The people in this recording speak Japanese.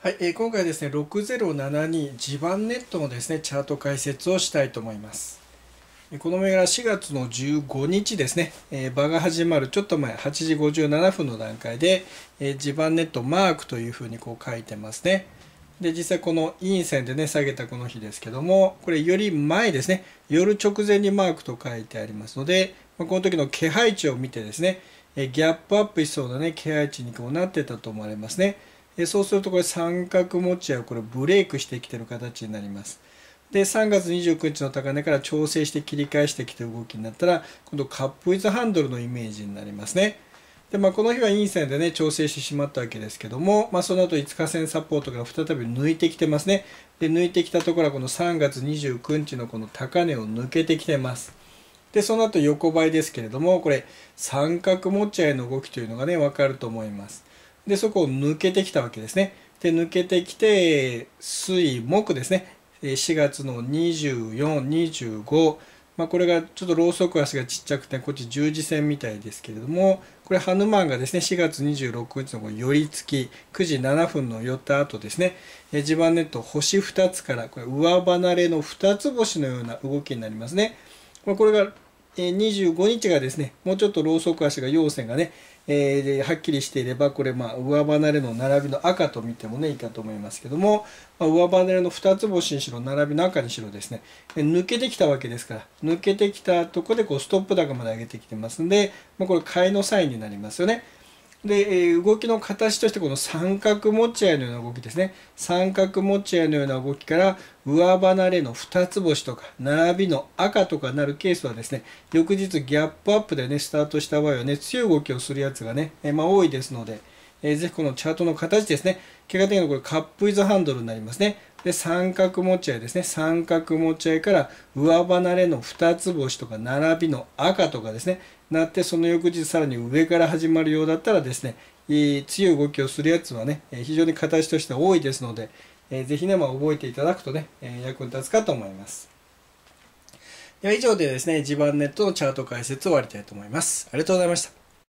はい、えー、今回ですね6072地盤ネットのですねチャート解説をしたいと思いますこの銘柄4月の15日ですね、えー、場が始まるちょっと前8時57分の段階で、えー、地盤ネットマークというふうにこう書いてますねで実際この陰線でね下げたこの日ですけどもこれより前ですね夜直前にマークと書いてありますので、まあ、この時の気配値を見てですねギャップアップしそうなね気配値にこうなってたと思われますねえそうするとこれ三角持ち合いこれブレイクしてきてる形になります。で3月29日の高値から調整して切り返してきて動きになったら今度カップイズハンドルのイメージになりますね。でまあ、この日は陰線でね調整してしまったわけですけども、まあ、その後5日線サポートから再び抜いてきてますねで抜いてきたところはこの3月29日のこの高値を抜けてきてますでその後横ばいですけれどもこれ三角持ち合いの動きというのがね分かると思いますで、そこを抜けてきたわけですね。で、抜けてきて、水、木ですね。4月の24、25、まあ、これがちょっとローソク足がちっちゃくて、こっち十字線みたいですけれども、これハヌマンがですね、4月26日の寄り付き、9時7分の寄った後ですね、え地盤ネット星2つから、これ上離れの2つ星のような動きになりますね。まこれがえ25日がですね、もうちょっとローソク足が陽線がね、えー、はっきりしていれば、これ、まあ、上離れの並びの赤と見てもね、いいかと思いますけども、まあ、上離れの2つ星にしろ、並びの赤にしろですね、抜けてきたわけですから、抜けてきたとこで、こう、ストップ高まで上げてきてますんで、まあ、これ、買いのサインになりますよね。で、えー、動きの形としてこの三角持ち合いのような動きですね三角持ち合いのような動きから上離れの2つ星とか並びの赤とかなるケースはですね翌日ギャップアップでねスタートした場合はね強い動きをするやつがね、えー、まあ、多いですので、えー、ぜひこのチャートの形ですね結果的にこれカップイズハンドルになりますねで三角持ち合いですね三角持ち合いから上離れの2つ星とか並びの赤とかですねなってその翌日さらに上から始まるようだったらですね強い動きをするやつはね非常に形として多いですので是非ね、まあ、覚えていただくとね役に立つかと思います。では以上でですね、地盤ネットのチャート解説を終わりたいと思います。ありがとうございました。